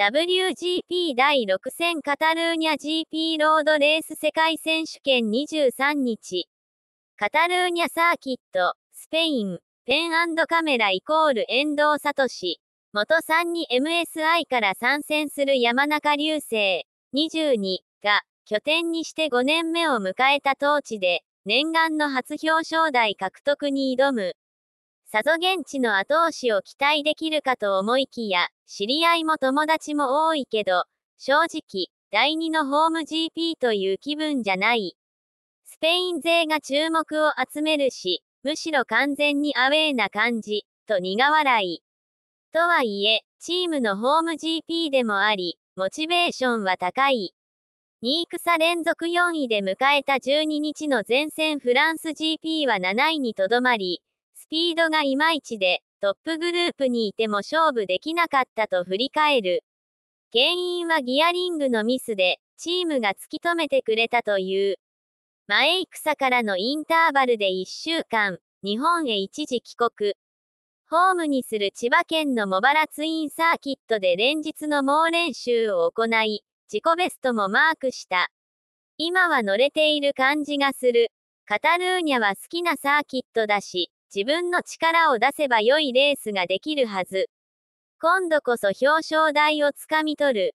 WGP 第6戦カタルーニャ GP ロードレース世界選手権23日。カタルーニャサーキット、スペイン、ペンカメライコール遠藤聡。元3に MSI から参戦する山中流星、22が拠点にして5年目を迎えた当地で、念願の初表彰台獲得に挑む。さぞ現地の後押しを期待できるかと思いきや、知り合いも友達も多いけど、正直、第2のホーム GP という気分じゃない。スペイン勢が注目を集めるし、むしろ完全にアウェーな感じ、と苦笑い。とはいえ、チームのホーム GP でもあり、モチベーションは高い。2草連続4位で迎えた12日の前線フランス GP は7位にとどまり、ピードがいまいちで、トップグループにいても勝負できなかったと振り返る。原因はギアリングのミスで、チームが突き止めてくれたという。前戦からのインターバルで1週間、日本へ一時帰国。ホームにする千葉県の茂原ツインサーキットで連日の猛練習を行い、自己ベストもマークした。今は乗れている感じがする。カタルーニャは好きなサーキットだし、自分の力を出せば良いレースができるはず。今度こそ表彰台をつかみ取る。